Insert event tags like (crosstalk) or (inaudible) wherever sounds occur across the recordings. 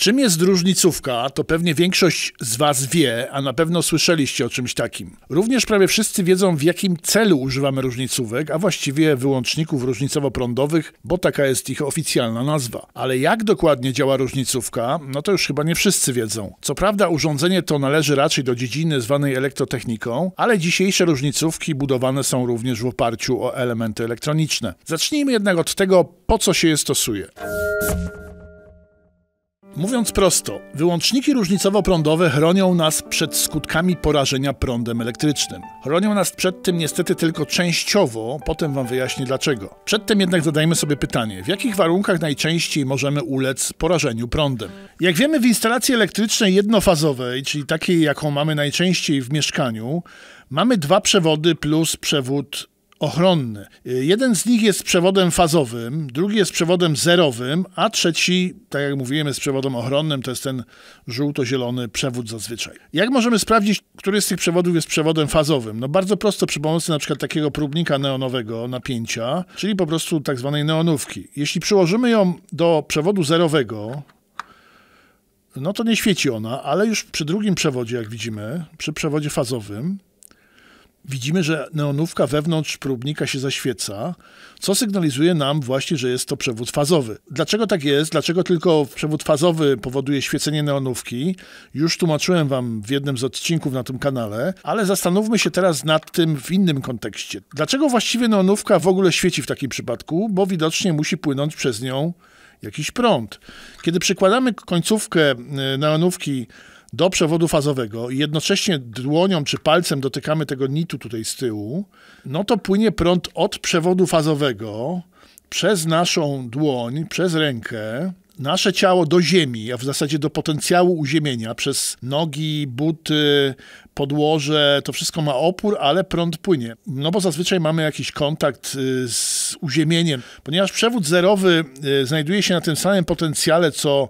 Czym jest różnicówka, to pewnie większość z Was wie, a na pewno słyszeliście o czymś takim. Również prawie wszyscy wiedzą, w jakim celu używamy różnicówek, a właściwie wyłączników różnicowo-prądowych, bo taka jest ich oficjalna nazwa. Ale jak dokładnie działa różnicówka, no to już chyba nie wszyscy wiedzą. Co prawda, urządzenie to należy raczej do dziedziny zwanej elektrotechniką, ale dzisiejsze różnicówki budowane są również w oparciu o elementy elektroniczne. Zacznijmy jednak od tego, po co się je stosuje. Mówiąc prosto, wyłączniki różnicowo-prądowe chronią nas przed skutkami porażenia prądem elektrycznym. Chronią nas przed tym niestety tylko częściowo, potem Wam wyjaśnię dlaczego. Przedtem jednak zadajmy sobie pytanie, w jakich warunkach najczęściej możemy ulec porażeniu prądem? Jak wiemy, w instalacji elektrycznej jednofazowej, czyli takiej, jaką mamy najczęściej w mieszkaniu, mamy dwa przewody plus przewód ochronny. Jeden z nich jest przewodem fazowym, drugi jest przewodem zerowym, a trzeci, tak jak mówiłem, jest przewodem ochronnym, to jest ten żółto-zielony przewód zazwyczaj. Jak możemy sprawdzić, który z tych przewodów jest przewodem fazowym? No bardzo prosto, przy pomocy na przykład takiego próbnika neonowego napięcia, czyli po prostu tak zwanej neonówki. Jeśli przyłożymy ją do przewodu zerowego, no to nie świeci ona, ale już przy drugim przewodzie, jak widzimy, przy przewodzie fazowym, widzimy, że neonówka wewnątrz próbnika się zaświeca, co sygnalizuje nam właśnie, że jest to przewód fazowy. Dlaczego tak jest? Dlaczego tylko przewód fazowy powoduje świecenie neonówki? Już tłumaczyłem wam w jednym z odcinków na tym kanale, ale zastanówmy się teraz nad tym w innym kontekście. Dlaczego właściwie neonówka w ogóle świeci w takim przypadku? Bo widocznie musi płynąć przez nią jakiś prąd. Kiedy przykładamy końcówkę e, neonówki do przewodu fazowego i jednocześnie dłonią czy palcem dotykamy tego nitu tutaj z tyłu, no to płynie prąd od przewodu fazowego przez naszą dłoń, przez rękę, nasze ciało do ziemi, a w zasadzie do potencjału uziemienia przez nogi, buty, podłoże, to wszystko ma opór, ale prąd płynie. No bo zazwyczaj mamy jakiś kontakt y, z uziemieniem, ponieważ przewód zerowy y, znajduje się na tym samym potencjale co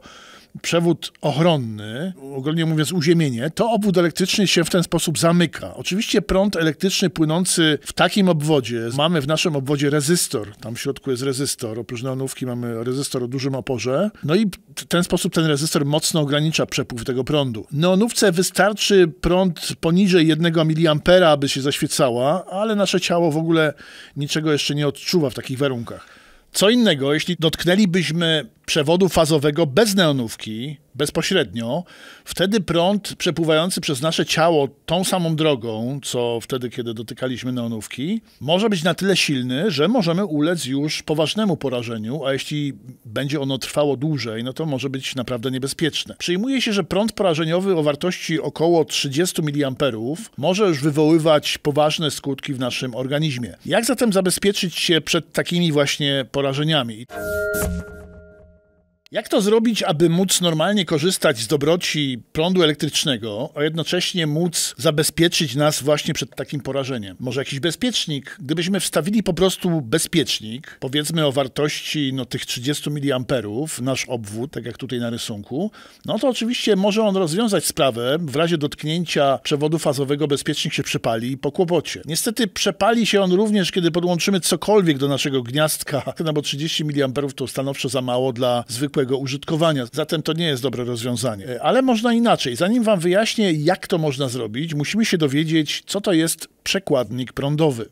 przewód ochronny, ogólnie mówiąc uziemienie, to obwód elektryczny się w ten sposób zamyka. Oczywiście prąd elektryczny płynący w takim obwodzie, mamy w naszym obwodzie rezystor, tam w środku jest rezystor, oprócz neonówki mamy rezystor o dużym oporze, no i w ten sposób ten rezystor mocno ogranicza przepływ tego prądu. Neonówce wystarczy prąd poniżej 1 mA, aby się zaświecała, ale nasze ciało w ogóle niczego jeszcze nie odczuwa w takich warunkach. Co innego, jeśli dotknęlibyśmy przewodu fazowego bez neonówki, bezpośrednio, wtedy prąd przepływający przez nasze ciało tą samą drogą, co wtedy, kiedy dotykaliśmy neonówki, może być na tyle silny, że możemy ulec już poważnemu porażeniu, a jeśli będzie ono trwało dłużej, no to może być naprawdę niebezpieczne. Przyjmuje się, że prąd porażeniowy o wartości około 30 mA może już wywoływać poważne skutki w naszym organizmie. Jak zatem zabezpieczyć się przed takimi właśnie porażeniami? Jak to zrobić, aby móc normalnie korzystać z dobroci prądu elektrycznego, a jednocześnie móc zabezpieczyć nas właśnie przed takim porażeniem? Może jakiś bezpiecznik? Gdybyśmy wstawili po prostu bezpiecznik, powiedzmy o wartości no, tych 30 mA, nasz obwód, tak jak tutaj na rysunku, no to oczywiście może on rozwiązać sprawę. W razie dotknięcia przewodu fazowego bezpiecznik się przypali po kłopocie. Niestety przepali się on również, kiedy podłączymy cokolwiek do naszego gniazdka, (laughs) no bo 30 mA to stanowczo za mało dla zwykłego zwykłego użytkowania. Zatem to nie jest dobre rozwiązanie. E, ale można inaczej. Zanim Wam wyjaśnię, jak to można zrobić, musimy się dowiedzieć, co to jest przekładnik prądowy.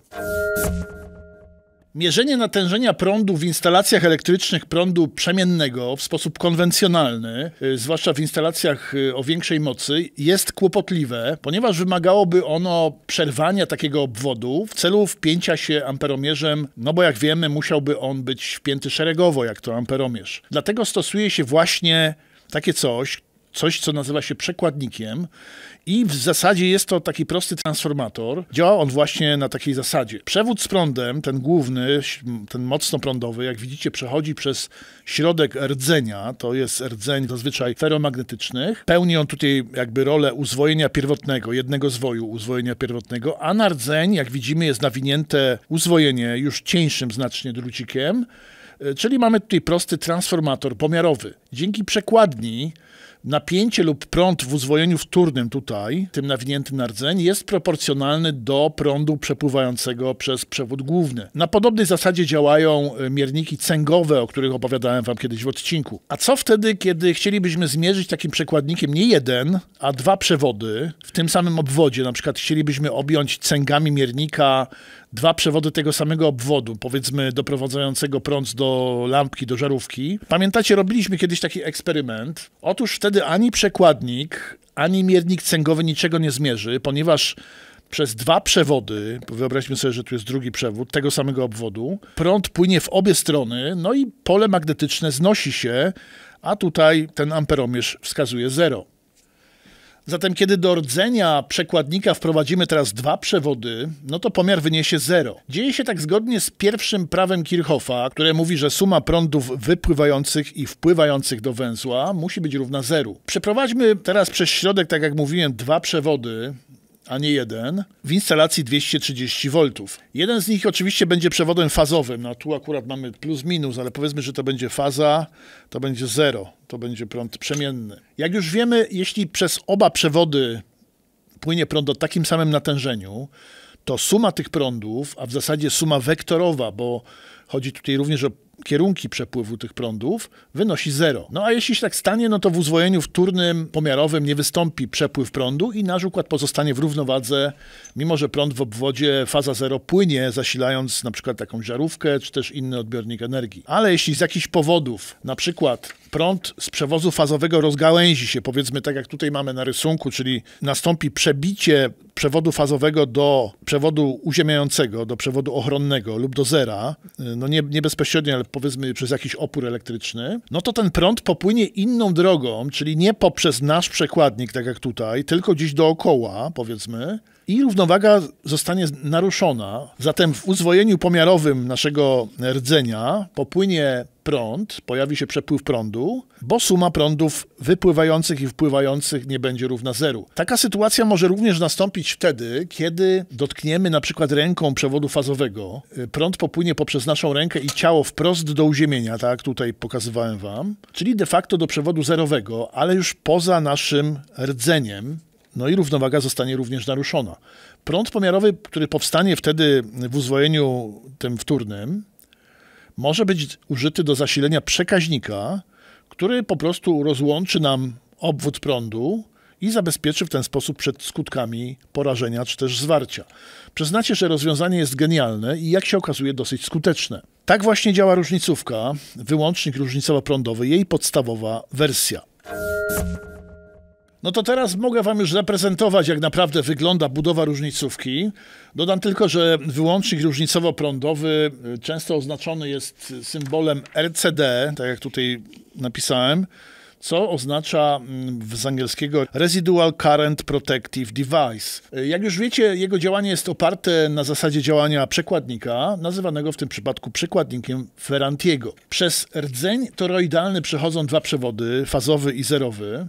Mierzenie natężenia prądu w instalacjach elektrycznych prądu przemiennego w sposób konwencjonalny, y, zwłaszcza w instalacjach y, o większej mocy, jest kłopotliwe, ponieważ wymagałoby ono przerwania takiego obwodu w celu wpięcia się amperomierzem, no bo jak wiemy, musiałby on być wpięty szeregowo, jak to amperomierz. Dlatego stosuje się właśnie takie coś, coś, co nazywa się przekładnikiem i w zasadzie jest to taki prosty transformator. Działa on właśnie na takiej zasadzie. Przewód z prądem, ten główny, ten mocno prądowy, jak widzicie, przechodzi przez środek rdzenia, to jest rdzeń zazwyczaj ferromagnetycznych. Pełni on tutaj jakby rolę uzwojenia pierwotnego, jednego zwoju uzwojenia pierwotnego, a na rdzeń, jak widzimy, jest nawinięte uzwojenie już cieńszym znacznie drucikiem, e, czyli mamy tutaj prosty transformator pomiarowy. Dzięki przekładni napięcie lub prąd w uzwojeniu wtórnym tutaj, tym nawiniętym na rdzeń, jest proporcjonalny do prądu przepływającego przez przewód główny. Na podobnej zasadzie działają e, mierniki cęgowe, o których opowiadałem wam kiedyś w odcinku. A co wtedy, kiedy chcielibyśmy zmierzyć takim przekładnikiem nie jeden, a dwa przewody w tym samym obwodzie? Na przykład chcielibyśmy objąć cęgami miernika dwa przewody tego samego obwodu, powiedzmy doprowadzającego prąd do lampki, do żarówki. Pamiętacie, robiliśmy kiedyś taki eksperyment? Otóż wtedy wtedy ani przekładnik, ani miernik cęgowy niczego nie zmierzy, ponieważ przez dwa przewody, wyobraźmy sobie, że tu jest drugi przewód tego samego obwodu, prąd płynie w obie strony, no i pole magnetyczne znosi się, a tutaj ten amperomierz wskazuje zero. Zatem, kiedy do rdzenia przekładnika wprowadzimy teraz dwa przewody, no to pomiar wyniesie 0. Dzieje się tak zgodnie z pierwszym prawem Kirchhoffa, które mówi, że suma prądów wypływających i wpływających do węzła musi być równa 0. Przeprowadźmy teraz przez środek, tak jak mówiłem, dwa przewody a nie jeden, w instalacji 230 V. Jeden z nich oczywiście będzie przewodem fazowym. No tu akurat mamy plus minus, ale powiedzmy, że to będzie faza, to będzie zero, to będzie prąd przemienny. Jak już wiemy, jeśli przez oba przewody płynie prąd o takim samym natężeniu, to suma tych prądów, a w zasadzie suma wektorowa, bo chodzi tutaj również o kierunki przepływu tych prądów wynosi zero. No a jeśli się tak stanie, no to w uzwojeniu wtórnym pomiarowym nie wystąpi przepływ prądu i nasz układ pozostanie w równowadze, mimo że prąd w obwodzie faza zero płynie, zasilając na przykład taką żarówkę czy też inny odbiornik energii. Ale jeśli z jakichś powodów, na przykład prąd z przewozu fazowego rozgałęzi się, powiedzmy tak jak tutaj mamy na rysunku, czyli nastąpi przebicie przewodu fazowego do przewodu uziemiającego, do przewodu ochronnego lub do zera, no nie, nie bezpośrednio, ale powiedzmy przez jakiś opór elektryczny, no to ten prąd popłynie inną drogą, czyli nie poprzez nasz przekładnik, tak jak tutaj, tylko gdzieś dookoła, powiedzmy, i równowaga zostanie naruszona. Zatem w uzwojeniu pomiarowym naszego rdzenia popłynie prąd, pojawi się przepływ prądu, bo suma prądów wypływających i wpływających nie będzie równa zeru. Taka sytuacja może również nastąpić wtedy, kiedy dotkniemy na przykład ręką przewodu fazowego. Y, prąd popłynie poprzez naszą rękę i ciało wprost do uziemienia, tak tutaj pokazywałem wam, czyli de facto do przewodu zerowego, ale już poza naszym rdzeniem, no i równowaga zostanie również naruszona. Prąd pomiarowy, który powstanie wtedy w uzwojeniu tym wtórnym, może być użyty do zasilenia przekaźnika, który po prostu rozłączy nam obwód prądu i zabezpieczy w ten sposób przed skutkami porażenia czy też zwarcia. Przyznacie, że rozwiązanie jest genialne i jak się okazuje dosyć skuteczne. Tak właśnie działa różnicówka, wyłącznik różnicowo-prądowy, jej podstawowa wersja. No to teraz mogę Wam już zaprezentować, jak naprawdę wygląda budowa różnicówki. Dodam tylko, że wyłącznik różnicowo-prądowy y, często oznaczony jest symbolem RCD, tak jak tutaj napisałem, co oznacza mm, z angielskiego Residual Current Protective Device. Y, jak już wiecie, jego działanie jest oparte na zasadzie działania przekładnika, nazywanego w tym przypadku przekładnikiem Ferrantiego. Przez rdzeń toroidalny przechodzą dwa przewody, fazowy i zerowy.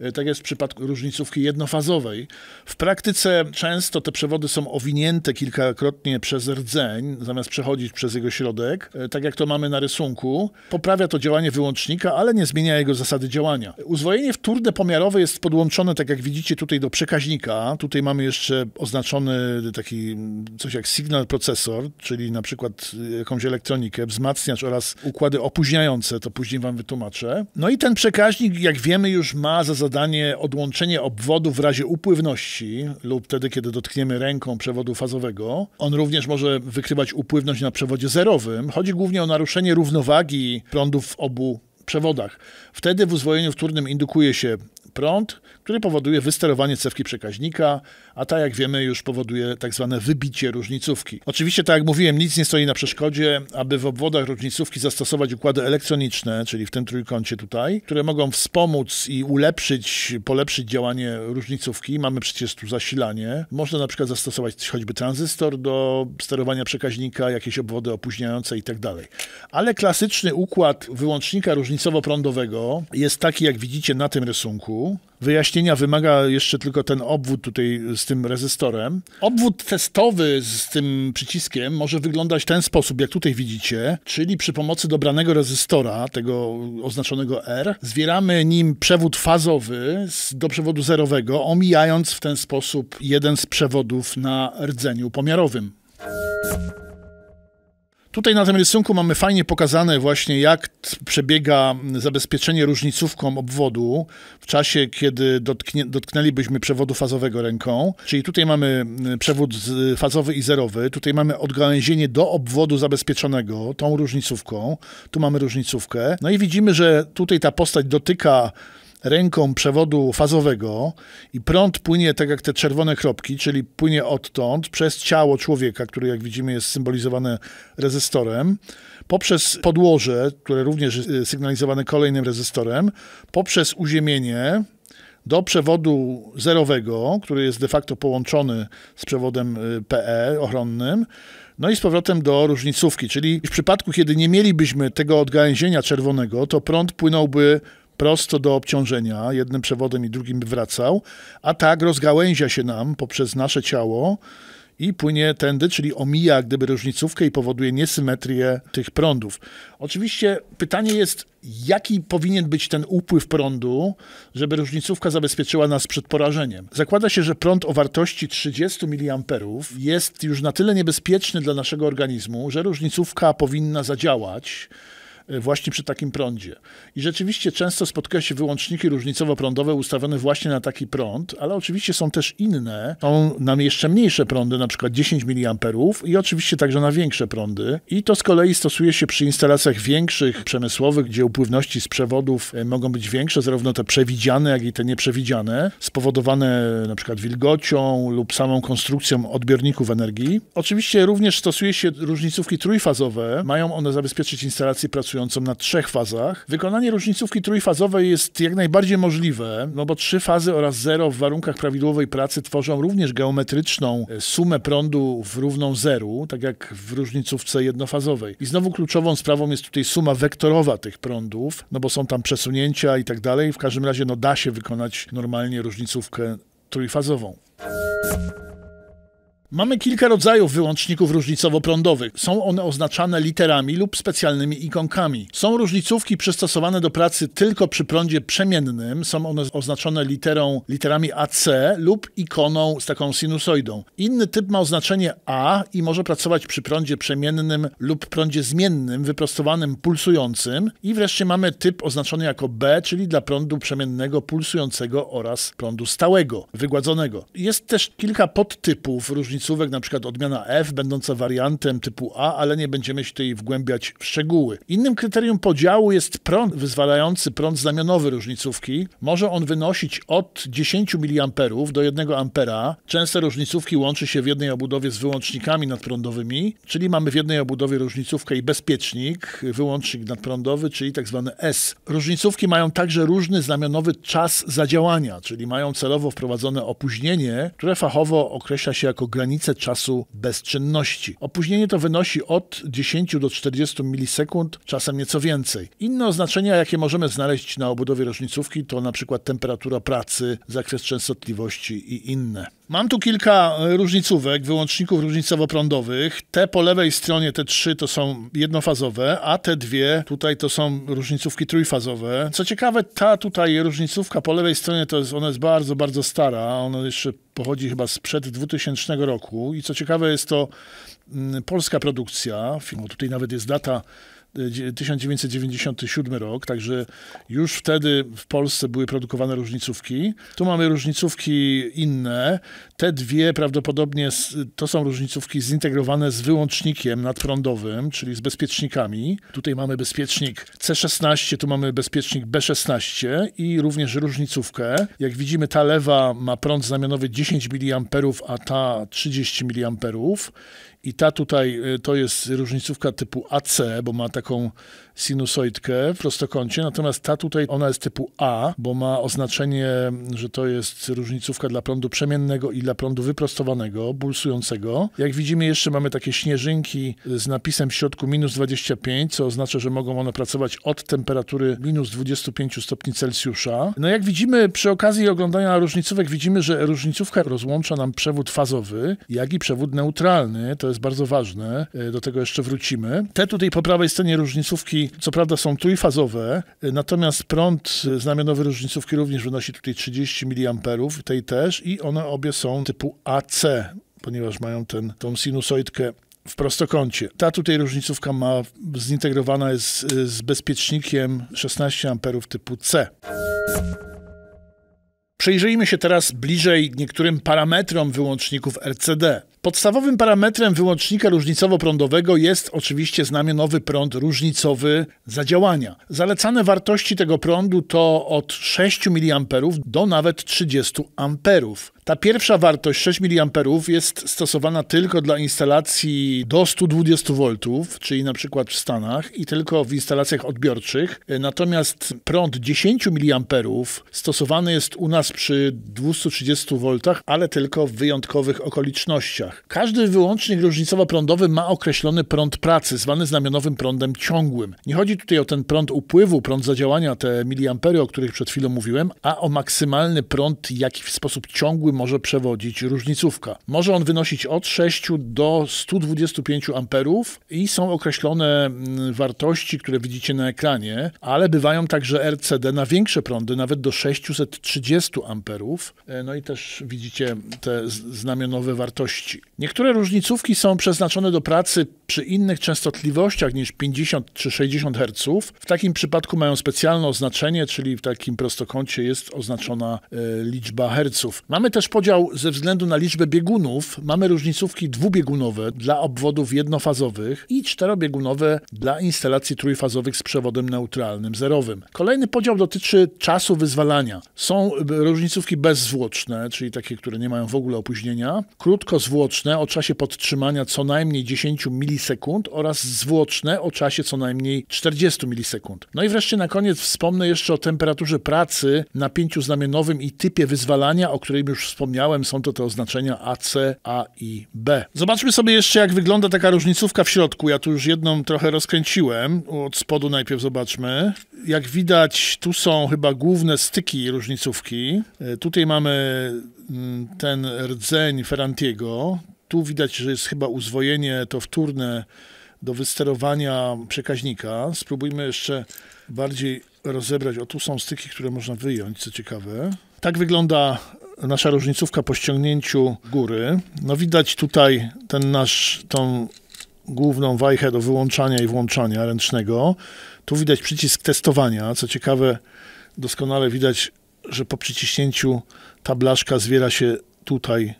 E, tak jest w przypadku różnicówki jednofazowej. W praktyce często te przewody są owinięte kilkakrotnie przez rdzeń, zamiast przechodzić przez jego środek, e, tak jak to mamy na rysunku. Poprawia to działanie wyłącznika, ale nie zmienia jego zasady działania. Uzwojenie wtórne pomiarowe jest podłączone, tak jak widzicie tutaj, do przekaźnika. Tutaj mamy jeszcze oznaczony taki mm, coś jak signal procesor, czyli na przykład y, jakąś elektronikę, wzmacniacz oraz układy opóźniające, to później wam wytłumaczę. No i ten przekaźnik, jak wiemy, już ma za zadanie odłączenie obwodu w razie upływności lub wtedy, kiedy dotkniemy ręką przewodu fazowego. On również może wykrywać upływność na przewodzie zerowym. Chodzi głównie o naruszenie równowagi prądów w obu przewodach. Wtedy w uzwojeniu wtórnym indukuje się prąd, który powoduje wysterowanie cewki przekaźnika, a ta, jak wiemy, już powoduje tak zwane wybicie różnicówki. Oczywiście, tak jak mówiłem, nic nie stoi na przeszkodzie, aby w obwodach różnicówki zastosować układy elektroniczne, czyli w tym trójkącie tutaj, które mogą wspomóc i ulepszyć, polepszyć działanie różnicówki. Mamy przecież tu zasilanie. Można na przykład zastosować choćby tranzystor do sterowania przekaźnika, jakieś obwody opóźniające itd. Tak Ale klasyczny układ wyłącznika różnicowo-prądowego jest taki, jak widzicie na tym rysunku. Wyjaśnienia wymaga jeszcze tylko ten obwód tutaj z tym rezystorem. Obwód testowy z tym przyciskiem może wyglądać w ten sposób, jak tutaj widzicie, czyli przy pomocy dobranego rezystora, tego oznaczonego R, zwieramy nim przewód fazowy do przewodu zerowego, omijając w ten sposób jeden z przewodów na rdzeniu pomiarowym. Tutaj na tym rysunku mamy fajnie pokazane właśnie, jak przebiega zabezpieczenie różnicówką obwodu w czasie, kiedy dotknie, dotknęlibyśmy przewodu fazowego ręką. Czyli tutaj mamy przewód fazowy i zerowy, tutaj mamy odgałęzienie do obwodu zabezpieczonego tą różnicówką, tu mamy różnicówkę. No i widzimy, że tutaj ta postać dotyka ręką przewodu fazowego i prąd płynie tak jak te czerwone kropki, czyli płynie odtąd przez ciało człowieka, który jak widzimy jest symbolizowane rezystorem, poprzez podłoże, które również jest y, sygnalizowane kolejnym rezystorem, poprzez uziemienie, do przewodu zerowego, który jest de facto połączony z przewodem y, PE ochronnym, no i z powrotem do różnicówki. Czyli w przypadku, kiedy nie mielibyśmy tego odgałęzienia czerwonego, to prąd płynąłby prosto do obciążenia, jednym przewodem i drugim wracał, a tak rozgałęzia się nam poprzez nasze ciało i płynie tędy, czyli omija gdyby różnicówkę i powoduje niesymetrię tych prądów. Oczywiście pytanie jest, jaki powinien być ten upływ prądu, żeby różnicówka zabezpieczyła nas przed porażeniem. Zakłada się, że prąd o wartości 30 mA jest już na tyle niebezpieczny dla naszego organizmu, że różnicówka powinna zadziałać Y, właśnie przy takim prądzie. I rzeczywiście często spotyka się wyłączniki różnicowo-prądowe ustawione właśnie na taki prąd, ale oczywiście są też inne. Są na jeszcze mniejsze prądy, na przykład 10 mA i oczywiście także na większe prądy. I to z kolei stosuje się przy instalacjach większych, przemysłowych, gdzie upływności z przewodów y, mogą być większe, zarówno te przewidziane, jak i te nieprzewidziane, spowodowane na przykład wilgocią lub samą konstrukcją odbiorników energii. Oczywiście również stosuje się różnicówki trójfazowe. Mają one zabezpieczyć instalacje pracujące pracującą na trzech fazach, wykonanie różnicówki trójfazowej jest jak najbardziej możliwe, no bo trzy fazy oraz zero w warunkach prawidłowej pracy tworzą również geometryczną e, sumę prądu w równą zeru, tak jak w różnicówce jednofazowej. I znowu kluczową sprawą jest tutaj suma wektorowa tych prądów, no bo są tam przesunięcia i tak dalej. W każdym razie no da się wykonać normalnie różnicówkę trójfazową. Mamy kilka rodzajów wyłączników różnicowo-prądowych. Są one oznaczane literami lub specjalnymi ikonkami. Są różnicówki przystosowane do pracy tylko przy prądzie przemiennym. Są one oznaczone literą, literami AC lub ikoną z taką sinusoidą. Inny typ ma oznaczenie A i może pracować przy prądzie przemiennym lub prądzie zmiennym, wyprostowanym, pulsującym. I wreszcie mamy typ oznaczony jako B, czyli dla prądu przemiennego, pulsującego oraz prądu stałego, wygładzonego. Jest też kilka podtypów różnicowo końcówek, na przykład odmiana F, będąca wariantem typu A, ale nie będziemy się tej wgłębiać w szczegóły. Innym kryterium podziału jest prąd wyzwalający, prąd znamionowy różnicówki. Może on wynosić od 10 mA do 1 A. Częste różnicówki łączy się w jednej obudowie z wyłącznikami nadprądowymi, czyli mamy w jednej obudowie różnicówkę i bezpiecznik, wyłącznik nadprądowy, czyli tak zwany S. Różnicówki mają także różny znamionowy czas zadziałania, czyli mają celowo wprowadzone opóźnienie, które fachowo określa się jako granicę granicę czasu bezczynności. Opóźnienie to wynosi od 10 do 40 milisekund, czasem nieco więcej. Inne oznaczenia, jakie możemy znaleźć na obudowie różnicówki, to na przykład temperatura pracy, zakres częstotliwości i inne. Mam tu kilka e, różnicówek, wyłączników różnicowo-prądowych. Te po lewej stronie, te trzy to są jednofazowe, a te dwie tutaj to są różnicówki trójfazowe. Co ciekawe, ta tutaj różnicówka po lewej stronie to jest, ona jest bardzo, bardzo stara. Ona jeszcze pochodzi chyba sprzed 2000 roku i co ciekawe jest to mm, polska produkcja. Tutaj nawet jest data 1997 rok, także już wtedy w Polsce były produkowane różnicówki. Tu mamy różnicówki inne. Te dwie prawdopodobnie to są różnicówki zintegrowane z wyłącznikiem nadprądowym, czyli z bezpiecznikami. Tutaj mamy bezpiecznik C16, tu mamy bezpiecznik B16 i również różnicówkę. Jak widzimy, ta lewa ma prąd znamionowy 10 mA, a ta 30 mA i ta tutaj y, to jest różnicówka typu AC, bo ma taką sinusoidkę w prostokącie, natomiast ta tutaj, ona jest typu A, bo ma oznaczenie, że to jest różnicówka dla prądu przemiennego i dla prądu wyprostowanego, bulsującego. Jak widzimy, jeszcze mamy takie śnieżynki z napisem w środku minus 25, co oznacza, że mogą one pracować od temperatury minus 25 stopni Celsjusza. No jak widzimy, przy okazji oglądania różnicówek widzimy, że różnicówka rozłącza nam przewód fazowy, jak i przewód neutralny. To jest bardzo ważne, e, do tego jeszcze wrócimy. Te tutaj po prawej stronie różnicówki co prawda są trójfazowe, e, natomiast prąd e, znamionowy różnicówki również wynosi tutaj 30 mA, tej też, i one obie są typu AC, ponieważ mają ten, tą sinusoidkę w prostokącie. Ta tutaj różnicówka ma zintegrowana jest z e, bezpiecznikiem 16 amperów typu C. Przyjrzyjmy się teraz bliżej niektórym parametrom wyłączników RCD. Podstawowym parametrem wyłącznika różnicowo-prądowego jest oczywiście znamionowy prąd różnicowy zadziałania. Zalecane wartości tego prądu to od 6 mA do nawet 30 amperów. Ta pierwsza wartość 6 mA jest stosowana tylko dla instalacji do 120 V, czyli na przykład w Stanach i tylko w instalacjach odbiorczych. Natomiast prąd 10 mA stosowany jest u nas przy 230 V, ale tylko w wyjątkowych okolicznościach. Każdy wyłącznik różnicowo-prądowy ma określony prąd pracy, zwany znamionowym prądem ciągłym. Nie chodzi tutaj o ten prąd upływu, prąd zadziałania, te miliampery, o których przed chwilą mówiłem, a o maksymalny prąd, jaki w sposób ciągły może przewodzić różnicówka. Może on wynosić od 6 do 125 amperów i są określone mm, wartości, które widzicie na ekranie, ale bywają także RCD na większe prądy, nawet do 630 amperów. E, no i też widzicie te znamionowe wartości. Niektóre różnicówki są przeznaczone do pracy przy innych częstotliwościach niż 50 czy 60 Hz. W takim przypadku mają specjalne oznaczenie, czyli w takim prostokącie jest oznaczona e, liczba herców. Mamy też też podział ze względu na liczbę biegunów. Mamy różnicówki dwubiegunowe dla obwodów jednofazowych i czterobiegunowe dla instalacji trójfazowych z przewodem neutralnym, zerowym. Kolejny podział dotyczy czasu wyzwalania. Są e, różnicówki bezzwłoczne, czyli takie, które nie mają w ogóle opóźnienia, krótkozwłoczne o czasie podtrzymania co najmniej 10 milisekund oraz zwłoczne o czasie co najmniej 40 milisekund. No i wreszcie na koniec wspomnę jeszcze o temperaturze pracy, napięciu znamionowym i typie wyzwalania, o której już wspomniałem, są to te oznaczenia AC, A i B. Zobaczmy sobie jeszcze, jak wygląda taka różnicówka w środku. Ja tu już jedną trochę rozkręciłem. Od spodu najpierw zobaczmy. Jak widać, tu są chyba główne styki różnicówki. E, tutaj mamy mm, ten rdzeń Ferrantiego. Tu widać, że jest chyba uzwojenie to wtórne do wysterowania przekaźnika. Spróbujmy jeszcze bardziej rozebrać. O, tu są styki, które można wyjąć, co ciekawe. Tak wygląda nasza różnicówka po ściągnięciu góry. No widać tutaj ten nasz, tą główną wajchę do wyłączania i włączania ręcznego. Tu widać przycisk testowania. Co ciekawe, doskonale widać, że po przyciśnięciu ta blaszka zwiera się tutaj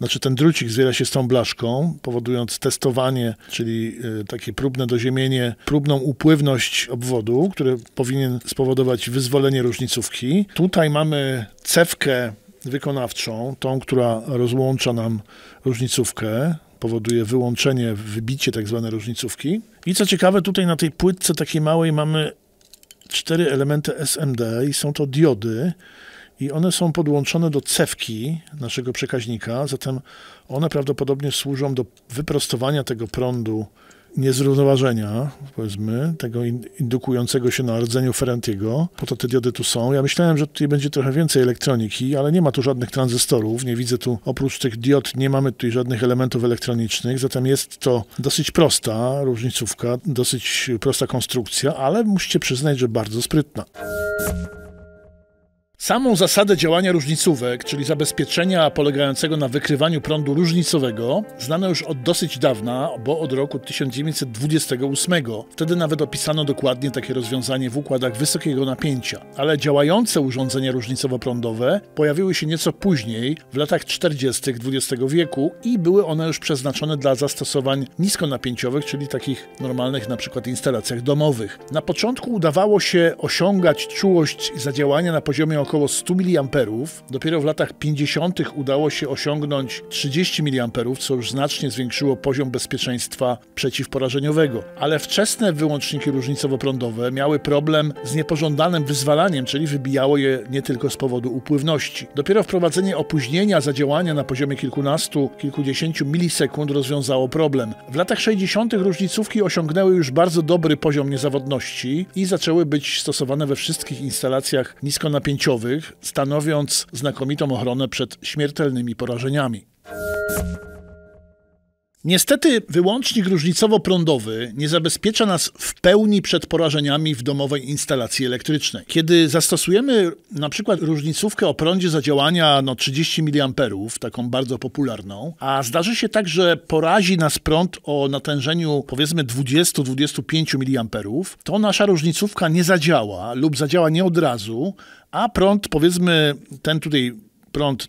znaczy ten drucik zwiera się z tą blaszką, powodując testowanie, czyli y, takie próbne doziemienie, próbną upływność obwodu, który powinien spowodować wyzwolenie różnicówki. Tutaj mamy cewkę wykonawczą, tą, która rozłącza nam różnicówkę, powoduje wyłączenie, wybicie tak zwane różnicówki. I co ciekawe, tutaj na tej płytce takiej małej mamy cztery elementy SMD i są to diody, i one są podłączone do cewki naszego przekaźnika, zatem one prawdopodobnie służą do wyprostowania tego prądu niezrównoważenia, powiedzmy, tego indukującego się na rdzeniu Ferrentiego. Po to te diody tu są. Ja myślałem, że tutaj będzie trochę więcej elektroniki, ale nie ma tu żadnych tranzystorów. Nie widzę tu, oprócz tych diod, nie mamy tu żadnych elementów elektronicznych, zatem jest to dosyć prosta różnicówka, dosyć prosta konstrukcja, ale musicie przyznać, że bardzo sprytna. Samą zasadę działania różnicówek, czyli zabezpieczenia polegającego na wykrywaniu prądu różnicowego, znano już od dosyć dawna, bo od roku 1928. Wtedy nawet opisano dokładnie takie rozwiązanie w układach wysokiego napięcia. Ale działające urządzenia różnicowo-prądowe pojawiły się nieco później, w latach 40. XX wieku i były one już przeznaczone dla zastosowań niskonapięciowych, czyli takich normalnych na przykład instalacjach domowych. Na początku udawało się osiągać czułość zadziałania na poziomie około około 100 mA. Dopiero w latach 50. udało się osiągnąć 30 mA, co już znacznie zwiększyło poziom bezpieczeństwa przeciwporażeniowego. Ale wczesne wyłączniki różnicowo-prądowe miały problem z niepożądanym wyzwalaniem, czyli wybijało je nie tylko z powodu upływności. Dopiero wprowadzenie opóźnienia zadziałania na poziomie kilkunastu, kilkudziesięciu milisekund rozwiązało problem. W latach 60. różnicówki osiągnęły już bardzo dobry poziom niezawodności i zaczęły być stosowane we wszystkich instalacjach niskonapięciowych stanowiąc znakomitą ochronę przed śmiertelnymi porażeniami. Niestety wyłącznik różnicowo-prądowy nie zabezpiecza nas w pełni przed porażeniami w domowej instalacji elektrycznej. Kiedy zastosujemy na przykład różnicówkę o prądzie zadziałania no 30 mA, taką bardzo popularną, a zdarzy się tak, że porazi nas prąd o natężeniu powiedzmy 20-25 mA, to nasza różnicówka nie zadziała lub zadziała nie od razu, a prąd powiedzmy ten tutaj prąd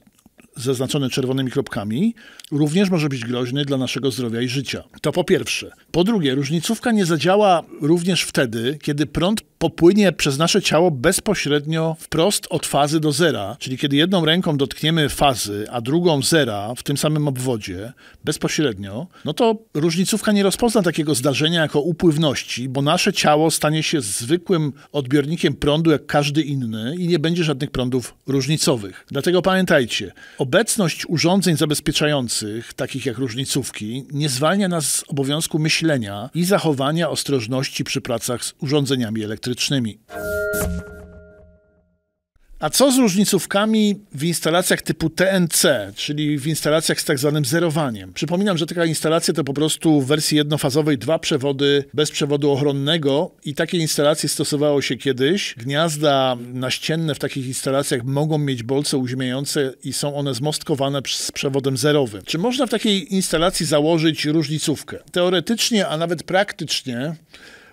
zaznaczony czerwonymi kropkami, również może być groźny dla naszego zdrowia i życia. To po pierwsze. Po drugie, różnicówka nie zadziała również wtedy, kiedy prąd popłynie przez nasze ciało bezpośrednio wprost od fazy do zera, czyli kiedy jedną ręką dotkniemy fazy, a drugą zera w tym samym obwodzie, bezpośrednio, no to różnicówka nie rozpozna takiego zdarzenia jako upływności, bo nasze ciało stanie się zwykłym odbiornikiem prądu jak każdy inny i nie będzie żadnych prądów różnicowych. Dlatego pamiętajcie, obecność urządzeń zabezpieczających, takich jak różnicówki, nie zwalnia nas z obowiązku myślenia i zachowania ostrożności przy pracach z urządzeniami elektrycznymi. A co z różnicówkami w instalacjach typu TNC, czyli w instalacjach z tak zwanym zerowaniem? Przypominam, że taka instalacja to po prostu w wersji jednofazowej dwa przewody bez przewodu ochronnego i takie instalacje stosowało się kiedyś. Gniazda naścienne w takich instalacjach mogą mieć bolce uziemiające i są one zmostkowane z przewodem zerowym. Czy można w takiej instalacji założyć różnicówkę? Teoretycznie, a nawet praktycznie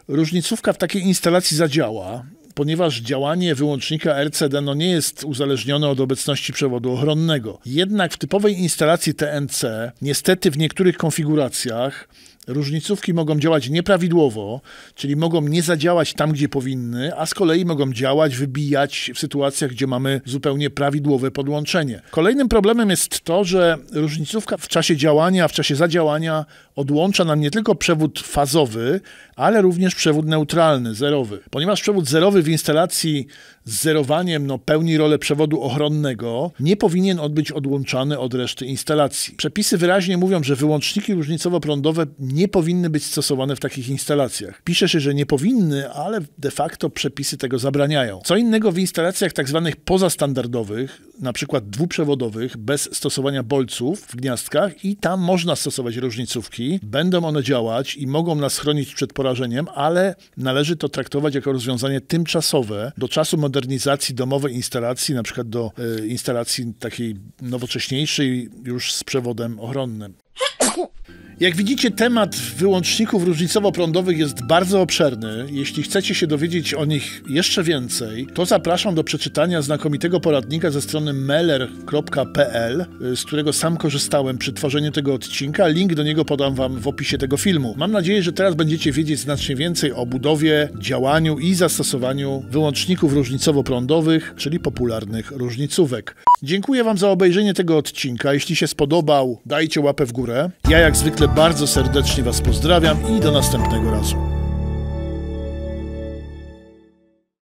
różnicówka w takiej instalacji zadziała ponieważ działanie wyłącznika RCD no nie jest uzależnione od obecności przewodu ochronnego. Jednak w typowej instalacji TNC, niestety w niektórych konfiguracjach, różnicówki mogą działać nieprawidłowo, czyli mogą nie zadziałać tam, gdzie powinny, a z kolei mogą działać, wybijać w sytuacjach, gdzie mamy zupełnie prawidłowe podłączenie. Kolejnym problemem jest to, że różnicówka w czasie działania, w czasie zadziałania odłącza nam nie tylko przewód fazowy, ale również przewód neutralny, zerowy. Ponieważ przewód zerowy w instalacji z zerowaniem no, pełni rolę przewodu ochronnego, nie powinien on być odłączany od reszty instalacji. Przepisy wyraźnie mówią, że wyłączniki różnicowo-prądowe nie nie powinny być stosowane w takich instalacjach. Pisze się, że nie powinny, ale de facto przepisy tego zabraniają. Co innego w instalacjach tak zwanych pozastandardowych, na przykład dwuprzewodowych, bez stosowania bolców w gniazdkach i tam można stosować różnicówki. Będą one działać i mogą nas chronić przed porażeniem, ale należy to traktować jako rozwiązanie tymczasowe do czasu modernizacji domowej instalacji, na przykład do y, instalacji takiej nowocześniejszej już z przewodem ochronnym. Jak widzicie, temat wyłączników różnicowo-prądowych jest bardzo obszerny. Jeśli chcecie się dowiedzieć o nich jeszcze więcej, to zapraszam do przeczytania znakomitego poradnika ze strony meller.pl, z którego sam korzystałem przy tworzeniu tego odcinka. Link do niego podam wam w opisie tego filmu. Mam nadzieję, że teraz będziecie wiedzieć znacznie więcej o budowie, działaniu i zastosowaniu wyłączników różnicowo-prądowych, czyli popularnych różnicówek. Dziękuję wam za obejrzenie tego odcinka. Jeśli się spodobał, dajcie łapę w górę. Ja jak zwykle bardzo serdecznie Was pozdrawiam i do następnego razu.